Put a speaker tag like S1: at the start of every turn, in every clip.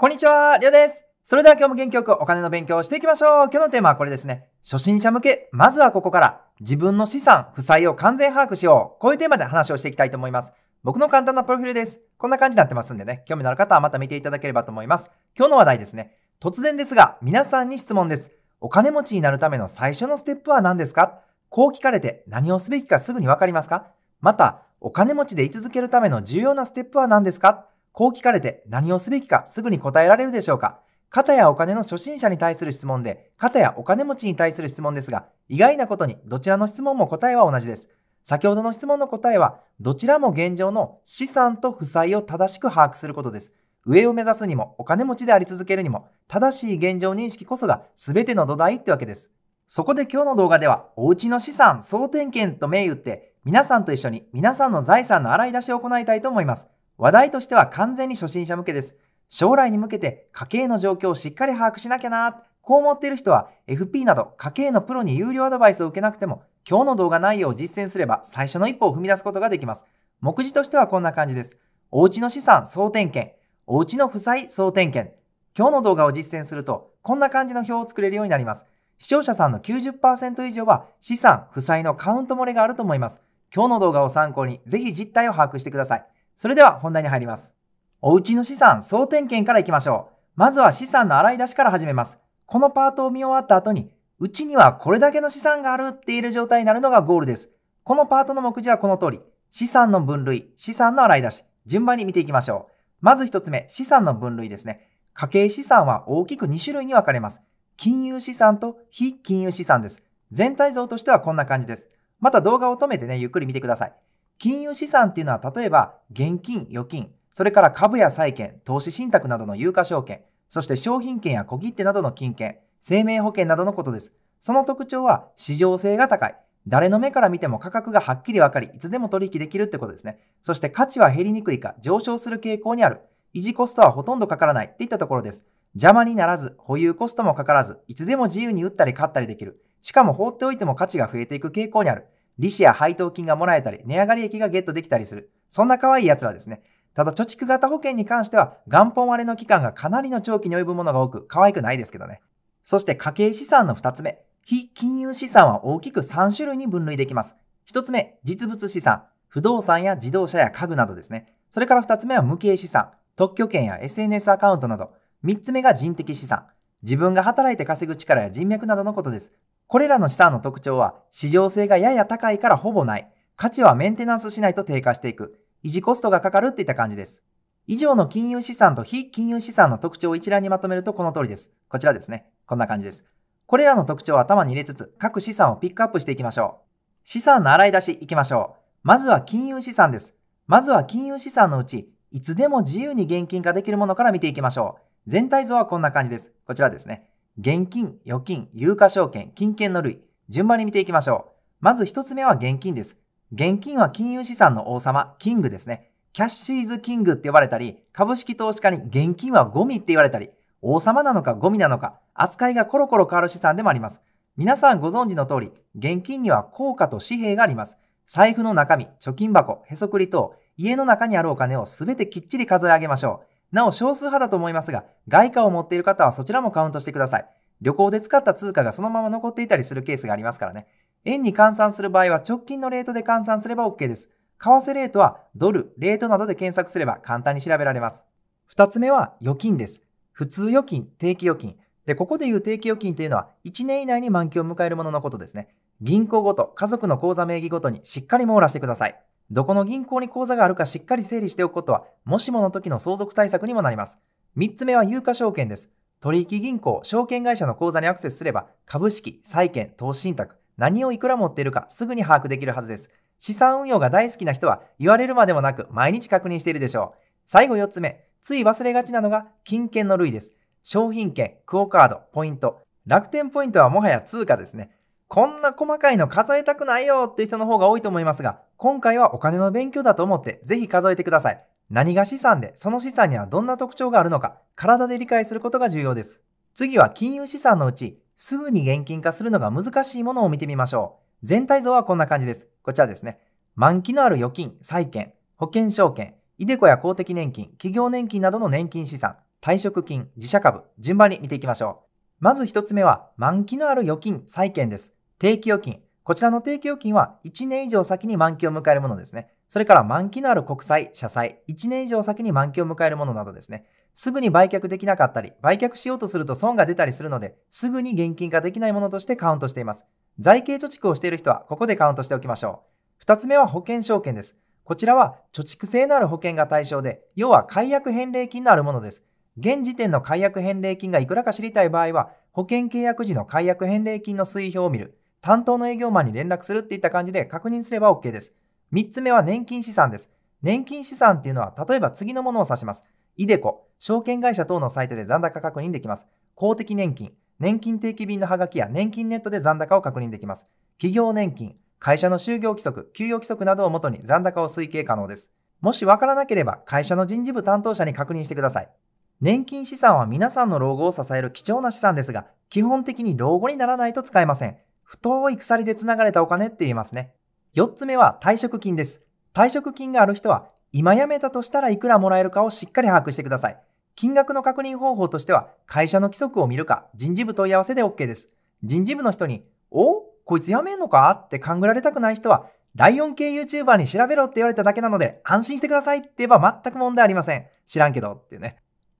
S1: こんにちは、りょうです。それでは今日も元気よくお金の勉強をしていきましょう。今日のテーマはこれですね。初心者向け、まずはここから、自分の資産、負債を完全把握しよう。こういうテーマで話をしていきたいと思います。僕の簡単なプロフィールです。こんな感じになってますんでね、興味のある方はまた見ていただければと思います。今日の話題ですね。突然ですが、皆さんに質問です。お金持ちになるための最初のステップは何ですかこう聞かれて何をすべきかすぐにわかりますかまた、お金持ちで居続けるための重要なステップは何ですかこう聞かれて何をすべきかすぐに答えられるでしょうか肩やお金の初心者に対する質問で、肩やお金持ちに対する質問ですが、意外なことにどちらの質問も答えは同じです。先ほどの質問の答えは、どちらも現状の資産と負債を正しく把握することです。上を目指すにも、お金持ちであり続けるにも、正しい現状認識こそが全ての土台ってわけです。そこで今日の動画では、おうちの資産総点検と銘打って、皆さんと一緒に皆さんの財産の洗い出しを行いたいと思います。話題としては完全に初心者向けです。将来に向けて家計の状況をしっかり把握しなきゃなこう思っている人は FP など家計のプロに有料アドバイスを受けなくても今日の動画内容を実践すれば最初の一歩を踏み出すことができます。目次としてはこんな感じです。おうちの資産総点検、おうちの負債総点検。今日の動画を実践するとこんな感じの表を作れるようになります。視聴者さんの90%以上は資産、負債のカウント漏れがあると思います。今日の動画を参考にぜひ実態を把握してください。それでは本題に入ります。おうちの資産総点検からいきましょう。まずは資産の洗い出しから始めます。このパートを見終わった後に、うちにはこれだけの資産があるっている状態になるのがゴールです。このパートの目次はこの通り、資産の分類、資産の洗い出し、順番に見ていきましょう。まず一つ目、資産の分類ですね。家計資産は大きく2種類に分かれます。金融資産と非金融資産です。全体像としてはこんな感じです。また動画を止めてね、ゆっくり見てください。金融資産っていうのは例えば現金、預金、それから株や債券、投資信託などの有価証券、そして商品券や小切手などの金券、生命保険などのことです。その特徴は市場性が高い。誰の目から見ても価格がはっきり分かり、いつでも取引できるってことですね。そして価値は減りにくいか、上昇する傾向にある。維持コストはほとんどかからないっていったところです。邪魔にならず、保有コストもかからず、いつでも自由に売ったり買ったりできる。しかも放っておいても価値が増えていく傾向にある。利子や配当金がもらえたり、値上がり益がゲットできたりする。そんな可愛い奴らですね。ただ、貯蓄型保険に関しては、元本割れの期間がかなりの長期に及ぶものが多く、可愛くないですけどね。そして、家計資産の二つ目。非金融資産は大きく三種類に分類できます。一つ目、実物資産。不動産や自動車や家具などですね。それから二つ目は無形資産。特許権や SNS アカウントなど。三つ目が人的資産。自分が働いて稼ぐ力や人脈などのことです。これらの資産の特徴は、市場性がやや高いからほぼない。価値はメンテナンスしないと低下していく。維持コストがかかるっていった感じです。以上の金融資産と非金融資産の特徴を一覧にまとめるとこの通りです。こちらですね。こんな感じです。これらの特徴を頭に入れつつ、各資産をピックアップしていきましょう。資産の洗い出しいきましょう。まずは金融資産です。まずは金融資産のうち、いつでも自由に現金化できるものから見ていきましょう。全体像はこんな感じです。こちらですね。現金、預金、有価証券、金券の類、順番に見ていきましょう。まず一つ目は現金です。現金は金融資産の王様、キングですね。キャッシュイズキングって呼ばれたり、株式投資家に現金はゴミって言われたり、王様なのかゴミなのか、扱いがコロコロ変わる資産でもあります。皆さんご存知の通り、現金には硬貨と紙幣があります。財布の中身、貯金箱、へそくり等、家の中にあるお金をすべてきっちり数え上げましょう。なお少数派だと思いますが、外貨を持っている方はそちらもカウントしてください。旅行で使った通貨がそのまま残っていたりするケースがありますからね。円に換算する場合は直近のレートで換算すれば OK です。為替レートはドル、レートなどで検索すれば簡単に調べられます。二つ目は預金です。普通預金、定期預金。で、ここで言う定期預金というのは1年以内に満期を迎えるもののことですね。銀行ごと、家族の口座名義ごとにしっかり網羅してください。どこの銀行に口座があるかしっかり整理しておくことは、もしもの時の相続対策にもなります。3つ目は有価証券です。取引銀行、証券会社の口座にアクセスすれば、株式、債券、投資信託、何をいくら持っているかすぐに把握できるはずです。資産運用が大好きな人は言われるまでもなく毎日確認しているでしょう。最後4つ目、つい忘れがちなのが金券の類です。商品券、クオカード、ポイント。楽天ポイントはもはや通貨ですね。こんな細かいの数えたくないよって人の方が多いと思いますが、今回はお金の勉強だと思ってぜひ数えてください。何が資産で、その資産にはどんな特徴があるのか、体で理解することが重要です。次は金融資産のうち、すぐに現金化するのが難しいものを見てみましょう。全体像はこんな感じです。こちらですね。満期のある預金、債券、保険証券、いでこや公的年金、企業年金などの年金資産、退職金、自社株、順番に見ていきましょう。まず一つ目は、満期のある預金、債券です。定期預金。こちらの定期預金は1年以上先に満期を迎えるものですね。それから満期のある国債、社債、1年以上先に満期を迎えるものなどですね。すぐに売却できなかったり、売却しようとすると損が出たりするので、すぐに現金化できないものとしてカウントしています。財形貯蓄をしている人は、ここでカウントしておきましょう。2つ目は保険証券です。こちらは貯蓄性のある保険が対象で、要は解約返礼金のあるものです。現時点の解約返礼金がいくらか知りたい場合は、保険契約時の解約返礼金の推移表を見る。担当の営業マンに連絡するっていった感じで確認すれば OK です。3つ目は年金資産です。年金資産っていうのは、例えば次のものを指します。イデコ、証券会社等のサイトで残高確認できます。公的年金、年金定期便のハガキや年金ネットで残高を確認できます。企業年金、会社の就業規則、給与規則などをもとに残高を推計可能です。もしわからなければ、会社の人事部担当者に確認してください。年金資産は皆さんの老後を支える貴重な資産ですが、基本的に老後にならないと使えません。太い鎖で繋がれたお金って言いますね。4つ目は退職金です。退職金がある人は、今辞めたとしたらいくらもらえるかをしっかり把握してください。金額の確認方法としては、会社の規則を見るか、人事部問い合わせで OK です。人事部の人に、おこいつ辞めんのかって勘ぐられたくない人は、ライオン系 YouTuber に調べろって言われただけなので、安心してくださいって言えば全く問題ありません。知らんけどっていうね。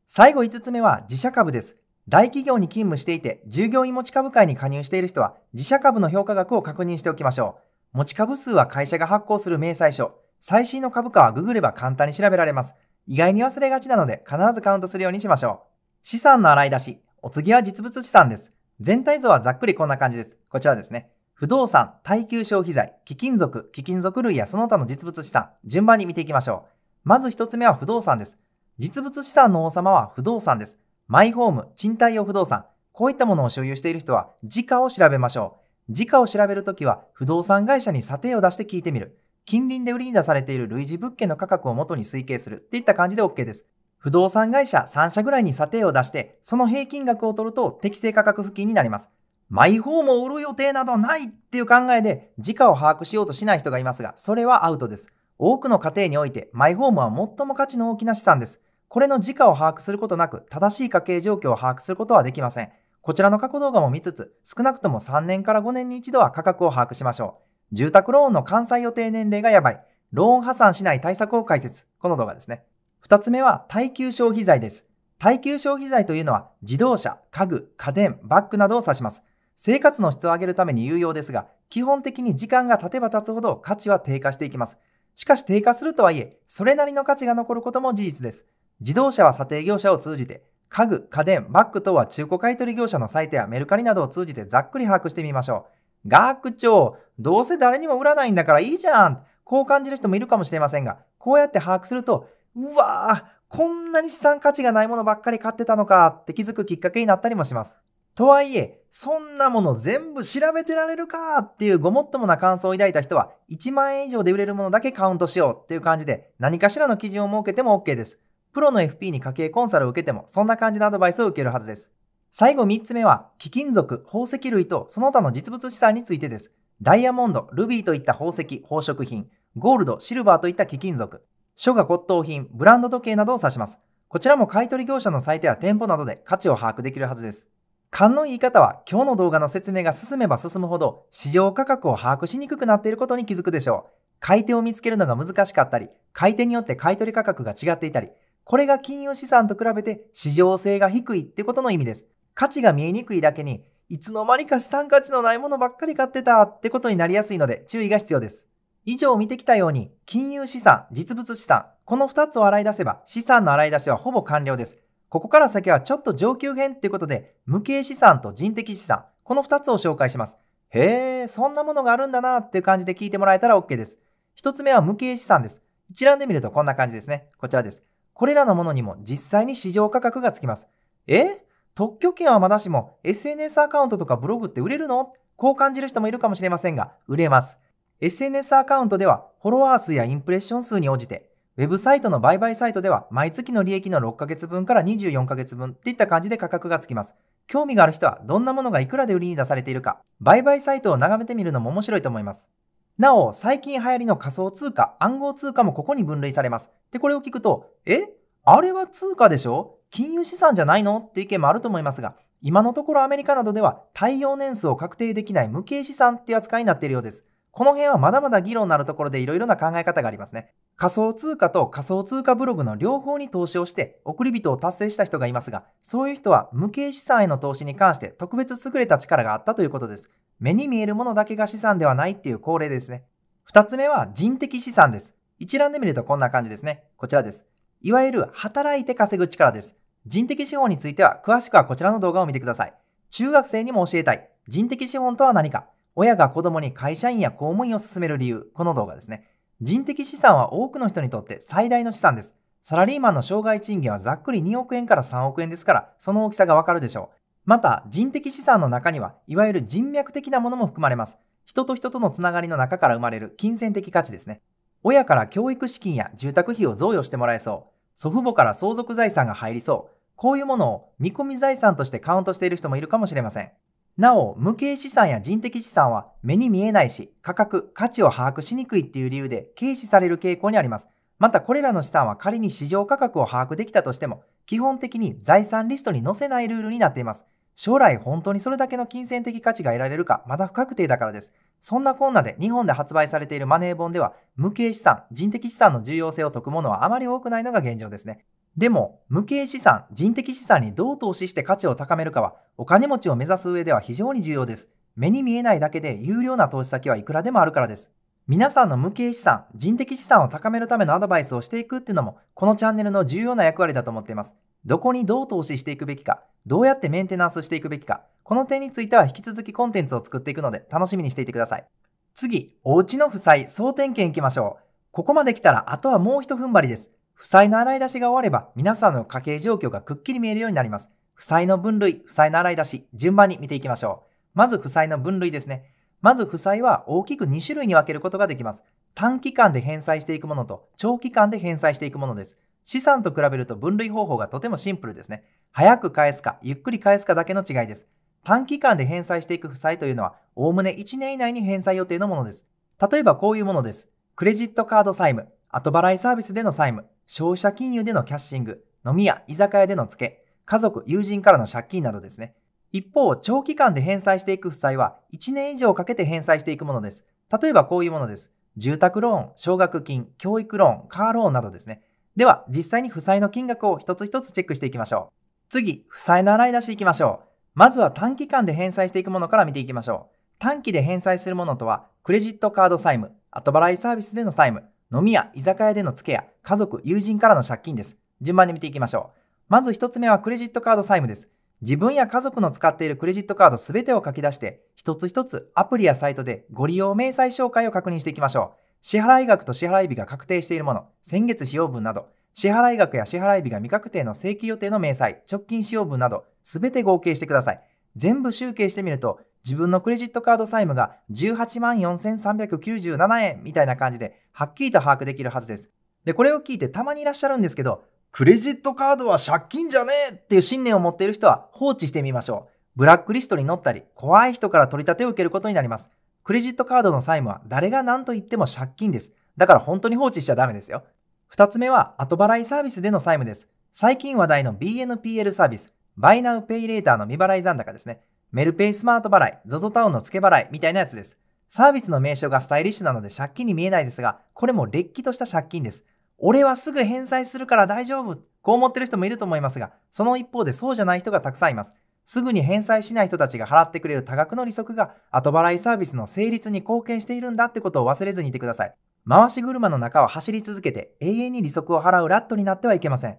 S1: 最後5つ目は自社株です。大企業に勤務していて、従業員持ち株会に加入している人は、自社株の評価額を確認しておきましょう。持ち株数は会社が発行する明細書。最新の株価はググれば簡単に調べられます。意外に忘れがちなので、必ずカウントするようにしましょう。資産の洗い出し。お次は実物資産です。全体像はざっくりこんな感じです。こちらですね。不動産、耐久消費財、貴金属、貴金属類やその他の実物資産、順番に見ていきましょう。まず一つ目は不動産です。実物資産の王様は不動産です。マイホーム、賃貸用不動産、こういったものを所有している人は、時価を調べましょう。時価を調べるときは、不動産会社に査定を出して聞いてみる。近隣で売りに出されている類似物件の価格を元に推計するっていった感じで OK です。不動産会社3社ぐらいに査定を出して、その平均額を取ると適正価格付近になります。マイホームを売る予定などないっていう考えで、時価を把握しようとしない人がいますが、それはアウトです。多くの家庭において、マイホームは最も価値の大きな資産です。これの時価を把握することなく、正しい家計状況を把握することはできません。こちらの過去動画も見つつ、少なくとも3年から5年に一度は価格を把握しましょう。住宅ローンの完済予定年齢がやばい。ローン破産しない対策を解説。この動画ですね。2つ目は、耐久消費財です。耐久消費財というのは、自動車、家具、家電、バッグなどを指します。生活の質を上げるために有用ですが、基本的に時間が経てば経つほど価値は低下していきます。しかし低下するとはいえ、それなりの価値が残ることも事実です。自動車は査定業者を通じて、家具、家電、バッグ等は中古買取業者のサイトやメルカリなどを通じてざっくり把握してみましょう。学長、どうせ誰にも売らないんだからいいじゃんこう感じる人もいるかもしれませんが、こうやって把握すると、うわぁ、こんなに資産価値がないものばっかり買ってたのかって気づくきっかけになったりもします。とはいえ、そんなもの全部調べてられるかっていうごもっともな感想を抱いた人は、1万円以上で売れるものだけカウントしようっていう感じで、何かしらの基準を設けても OK です。プロの FP に家計コンサルを受けても、そんな感じのアドバイスを受けるはずです。最後3つ目は、貴金属、宝石類とその他の実物資産についてです。ダイヤモンド、ルビーといった宝石、宝飾品、ゴールド、シルバーといった貴金属、書画骨董品、ブランド時計などを指します。こちらも買取業者のサイトや店舗などで価値を把握できるはずです。勘の言い方は今日の動画の説明が進めば進むほど市場価格を把握しにくくなっていることに気づくでしょう。買い手を見つけるのが難しかったり、買い手によって買取価格が違っていたり、これが金融資産と比べて市場性が低いってことの意味です。価値が見えにくいだけに、いつの間にか資産価値のないものばっかり買ってたってことになりやすいので注意が必要です。以上見てきたように、金融資産、実物資産、この2つを洗い出せば資産の洗い出しはほぼ完了です。ここから先はちょっと上級編ってことで、無形資産と人的資産、この2つを紹介します。へえ、そんなものがあるんだなっていう感じで聞いてもらえたら OK です。1つ目は無形資産です。一覧で見るとこんな感じですね。こちらです。これらのものにも実際に市場価格がつきます。え特許権はまだしも SNS アカウントとかブログって売れるのこう感じる人もいるかもしれませんが、売れます。SNS アカウントではフォロワー数やインプレッション数に応じて、ウェブサイトの売買サイトでは毎月の利益の6ヶ月分から24ヶ月分っていった感じで価格がつきます。興味がある人はどんなものがいくらで売りに出されているか、売買サイトを眺めてみるのも面白いと思います。なお、最近流行りの仮想通貨、暗号通貨もここに分類されます。で、これを聞くと、えあれは通貨でしょ金融資産じゃないのって意見もあると思いますが、今のところアメリカなどでは、対応年数を確定できない無形資産って扱いになっているようです。この辺はまだまだ議論のあるところでいろいろな考え方がありますね。仮想通貨と仮想通貨ブログの両方に投資をして送り人を達成した人がいますが、そういう人は無形資産への投資に関して特別優れた力があったということです。目に見えるものだけが資産ではないっていう恒例ですね。二つ目は人的資産です。一覧で見るとこんな感じですね。こちらです。いわゆる働いて稼ぐ力です。人的資本については詳しくはこちらの動画を見てください。中学生にも教えたい。人的資本とは何か親が子供に会社員や公務員を勧める理由、この動画ですね。人的資産は多くの人にとって最大の資産です。サラリーマンの障害賃金はざっくり2億円から3億円ですから、その大きさがわかるでしょう。また、人的資産の中には、いわゆる人脈的なものも含まれます。人と人とのつながりの中から生まれる金銭的価値ですね。親から教育資金や住宅費を贈与してもらえそう。祖父母から相続財産が入りそう。こういうものを見込み財産としてカウントしている人もいるかもしれません。なお、無形資産や人的資産は目に見えないし、価格、価値を把握しにくいっていう理由で軽視される傾向にあります。また、これらの資産は仮に市場価格を把握できたとしても、基本的に財産リストに載せないルールになっています。将来本当にそれだけの金銭的価値が得られるか、まだ不確定だからです。そんなこんなで日本で発売されているマネー本では、無形資産、人的資産の重要性を説くものはあまり多くないのが現状ですね。でも、無形資産、人的資産にどう投資して価値を高めるかは、お金持ちを目指す上では非常に重要です。目に見えないだけで有料な投資先はいくらでもあるからです。皆さんの無形資産、人的資産を高めるためのアドバイスをしていくっていうのも、このチャンネルの重要な役割だと思っています。どこにどう投資していくべきか、どうやってメンテナンスしていくべきか、この点については引き続きコンテンツを作っていくので楽しみにしていてください。次、お家の負債総点検いきましょう。ここまで来たらあとはもう一踏ん張りです。負債の洗い出しが終われば、皆さんの家計状況がくっきり見えるようになります。負債の分類、負債の洗い出し、順番に見ていきましょう。まず、負債の分類ですね。まず、負債は大きく2種類に分けることができます。短期間で返済していくものと、長期間で返済していくものです。資産と比べると分類方法がとてもシンプルですね。早く返すか、ゆっくり返すかだけの違いです。短期間で返済していく負債というのは、おおむね1年以内に返済予定のものです。例えばこういうものです。クレジットカード債務、後払いサービスでの債務、消費者金融でのキャッシング、飲み屋、居酒屋での付け、家族、友人からの借金などですね。一方、長期間で返済していく負債は1年以上かけて返済していくものです。例えばこういうものです。住宅ローン、奨学金、教育ローン、カーローンなどですね。では、実際に負債の金額を一つ一つチェックしていきましょう。次、負債の洗い出しいきましょう。まずは短期間で返済していくものから見ていきましょう。短期で返済するものとは、クレジットカード債務、後払いサービスでの債務、飲み屋、居酒屋での付けや、家族、友人からの借金です。順番に見ていきましょう。まず1つ目はクレジットカード債務です。自分や家族の使っているクレジットカードすべてを書き出して、一つ一つアプリやサイトでご利用明細紹介を確認していきましょう。支払額と支払日が確定しているもの、先月使用分など、支払額や支払日が未確定の請求予定の明細、直近使用分など、すべて合計してください。全部集計してみると、自分のクレジットカード債務が18万4397円みたいな感じで、はっきりと把握できるはずです。で、これを聞いてたまにいらっしゃるんですけど、クレジットカードは借金じゃねえっていう信念を持っている人は放置してみましょう。ブラックリストに載ったり、怖い人から取り立てを受けることになります。クレジットカードの債務は誰が何と言っても借金です。だから本当に放置しちゃダメですよ。二つ目は後払いサービスでの債務です。最近話題の BNPL サービス、バイナウペイレーターの未払い残高ですね。メルペイスマート払い、ZOZO タウンの付け払いみたいなやつです。サービスの名称がスタイリッシュなので借金に見えないですが、これもれっきとした借金です。俺はすぐ返済するから大丈夫こう思ってる人もいると思いますが、その一方でそうじゃない人がたくさんいます。すぐに返済しない人たちが払ってくれる多額の利息が後払いサービスの成立に貢献しているんだってことを忘れずにいてください。回し車の中を走り続けて永遠に利息を払うラットになってはいけません。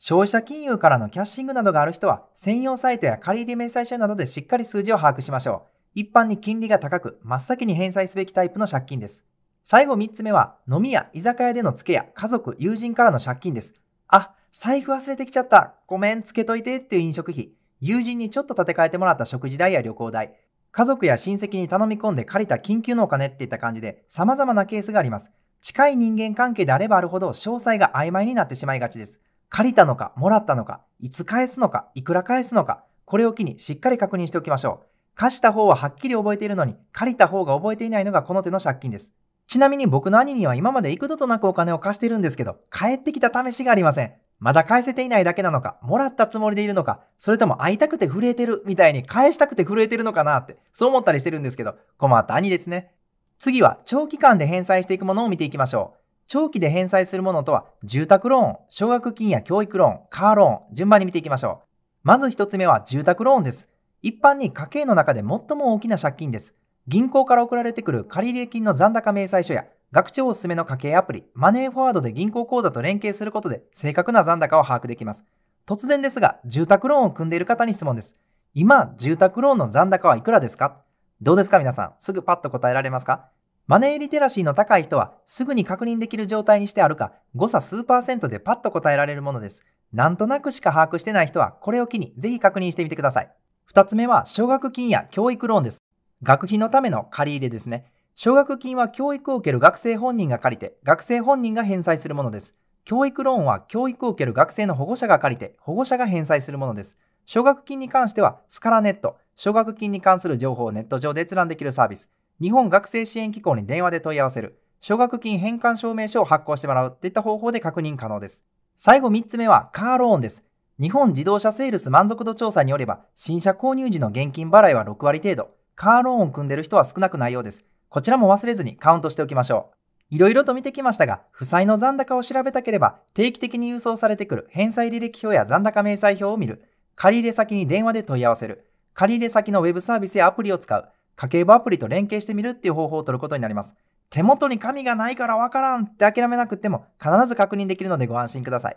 S1: 消費者金融からのキャッシングなどがある人は、専用サイトや借入明細書などでしっかり数字を把握しましょう。一般に金利が高く、真っ先に返済すべきタイプの借金です。最後3つ目は、飲み屋、居酒屋での付けや家族、友人からの借金です。あ、財布忘れてきちゃった。ごめん、つけといてっていう飲食費。友人にちょっと立て替えてもらった食事代や旅行代。家族や親戚に頼み込んで借りた緊急のお金っていった感じで様々なケースがあります。近い人間関係であればあるほど詳細が曖昧になってしまいがちです。借りたのか、もらったのか、いつ返すのか、いくら返すのか、これを機にしっかり確認しておきましょう。貸した方ははっきり覚えているのに、借りた方が覚えていないのがこの手の借金です。ちなみに僕の兄には今まで幾度となくお金を貸しているんですけど、返ってきた試しがありません。まだ返せていないだけなのか、もらったつもりでいるのか、それとも会いたくて震えてるみたいに返したくて震えてるのかなって、そう思ったりしてるんですけど、困った兄ですね。次は長期間で返済していくものを見ていきましょう。長期で返済するものとは、住宅ローン、奨学金や教育ローン、カーローン、順番に見ていきましょう。まず一つ目は住宅ローンです。一般に家計の中で最も大きな借金です。銀行から送られてくる借入金の残高明細書や、学長おすすめの家計アプリ、マネーフォワードで銀行口座と連携することで正確な残高を把握できます。突然ですが、住宅ローンを組んでいる方に質問です。今、住宅ローンの残高はいくらですかどうですか皆さん、すぐパッと答えられますかマネーリテラシーの高い人はすぐに確認できる状態にしてあるか誤差数パーセントでパッと答えられるものです。なんとなくしか把握してない人はこれを機にぜひ確認してみてください。二つ目は奨学金や教育ローンです。学費のための借り入れですね。奨学金は教育を受ける学生本人が借りて学生本人が返済するものです。教育ローンは教育を受ける学生の保護者が借りて保護者が返済するものです。奨学金に関してはスカラネット、奨学金に関する情報をネット上で閲覧できるサービス、日本学生支援機構に電話で問い合わせる、奨学金返還証明書を発行してもらうといった方法で確認可能です。最後3つ目はカーローンです。日本自動車セールス満足度調査によれば、新車購入時の現金払いは6割程度、カーローンを組んでる人は少なくないようです。こちらも忘れずにカウントしておきましょう。いろいろと見てきましたが、負債の残高を調べたければ、定期的に郵送されてくる返済履歴表や残高明細表を見る、借入先に電話で問い合わせる、借入先のウェブサービスやアプリを使う、家計簿アプリと連携してみるっていう方法を取ることになります。手元に紙がないからわからんって諦めなくても必ず確認できるのでご安心ください。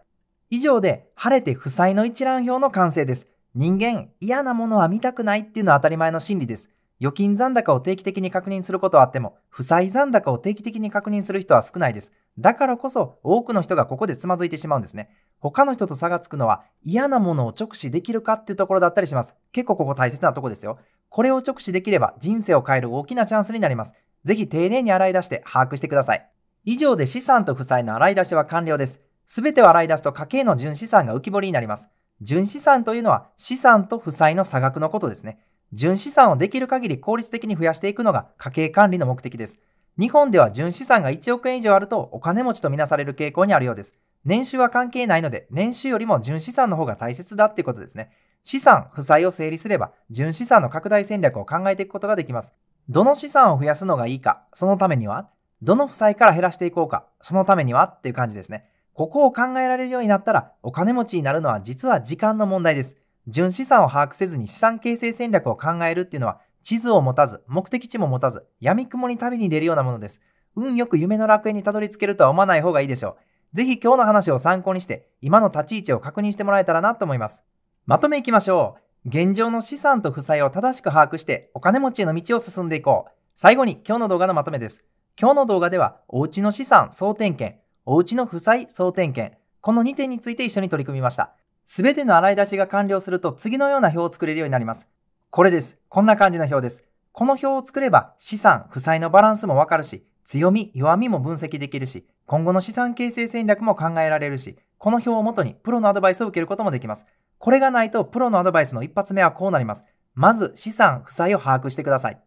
S1: 以上で晴れて負債の一覧表の完成です。人間嫌なものは見たくないっていうのは当たり前の心理です。預金残高を定期的に確認することはあっても、負債残高を定期的に確認する人は少ないです。だからこそ多くの人がここでつまずいてしまうんですね。他の人と差がつくのは嫌なものを直視できるかっていうところだったりします。結構ここ大切なとこですよ。これを直視できれば人生を変える大きなチャンスになります。ぜひ丁寧に洗い出して把握してください。以上で資産と負債の洗い出しは完了です。すべてを洗い出すと家計の純資産が浮き彫りになります。純資産というのは資産と負債の差額のことですね。純資産をできる限り効率的に増やしていくのが家計管理の目的です。日本では純資産が1億円以上あるとお金持ちとみなされる傾向にあるようです。年収は関係ないので、年収よりも純資産の方が大切だっていうことですね。資産、負債を整理すれば、純資産の拡大戦略を考えていくことができます。どの資産を増やすのがいいか、そのためには、どの負債から減らしていこうか、そのためにはっていう感じですね。ここを考えられるようになったら、お金持ちになるのは実は時間の問題です。純資産を把握せずに資産形成戦略を考えるっていうのは、地図を持たず、目的地も持たず、闇雲に旅に出るようなものです。運よく夢の楽園にたどり着けるとは思わない方がいいでしょう。ぜひ今日の話を参考にして、今の立ち位置を確認してもらえたらなと思います。まとめいきましょう。現状の資産と負債を正しく把握して、お金持ちへの道を進んでいこう。最後に今日の動画のまとめです。今日の動画では、おうちの資産総点検、おうちの負債総点検、この2点について一緒に取り組みました。すべての洗い出しが完了すると次のような表を作れるようになります。これです。こんな感じの表です。この表を作れば資産、負債のバランスもわかるし、強み、弱みも分析できるし、今後の資産形成戦略も考えられるし、この表をもとにプロのアドバイスを受けることもできます。これがないとプロのアドバイスの一発目はこうなります。まず資産、負債を把握してください。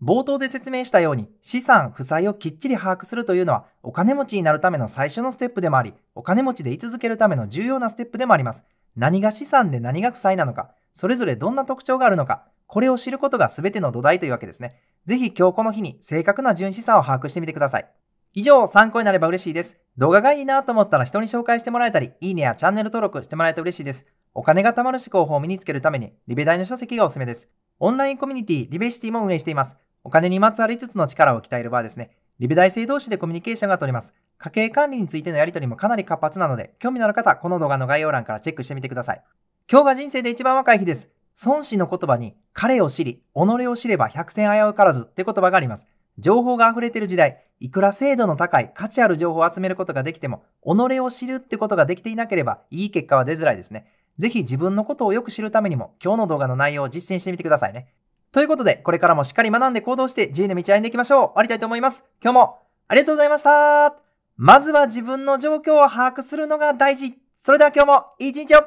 S1: 冒頭で説明したように資産、負債をきっちり把握するというのはお金持ちになるための最初のステップでもあり、お金持ちで居続けるための重要なステップでもあります。何が資産で何が負債なのか、それぞれどんな特徴があるのか、これを知ることが全ての土台というわけですね。ぜひ今日この日に正確な純資産を把握してみてください。以上、参考になれば嬉しいです。動画がいいなと思ったら人に紹介してもらえたり、いいねやチャンネル登録してもらえると嬉しいです。お金が貯まる思考法を身につけるために、リベ大の書籍がおすすめです。オンラインコミュニティ、リベシティも運営しています。お金にまつわる5つの力を鍛える場ですね。リベ大生同士でコミュニケーションが取れます。家計管理についてのやりとりもかなり活発なので、興味のある方、この動画の概要欄からチェックしてみてください。今日が人生で一番若い日です。孫子の言葉に、彼を知り、己を知れば百戦危うからずって言葉があります。情報が溢れてる時代、いくら精度の高い価値ある情報を集めることができても、己を知るってことができていなければ、いい結果は出づらいですね。ぜひ自分のことをよく知るためにも、今日の動画の内容を実践してみてくださいね。ということで、これからもしっかり学んで行動して、自由の道歩んでいきましょう。終わりたいと思います。今日も、ありがとうございましたまずは自分の状況を把握するのが大事。それでは今日も、いい一日を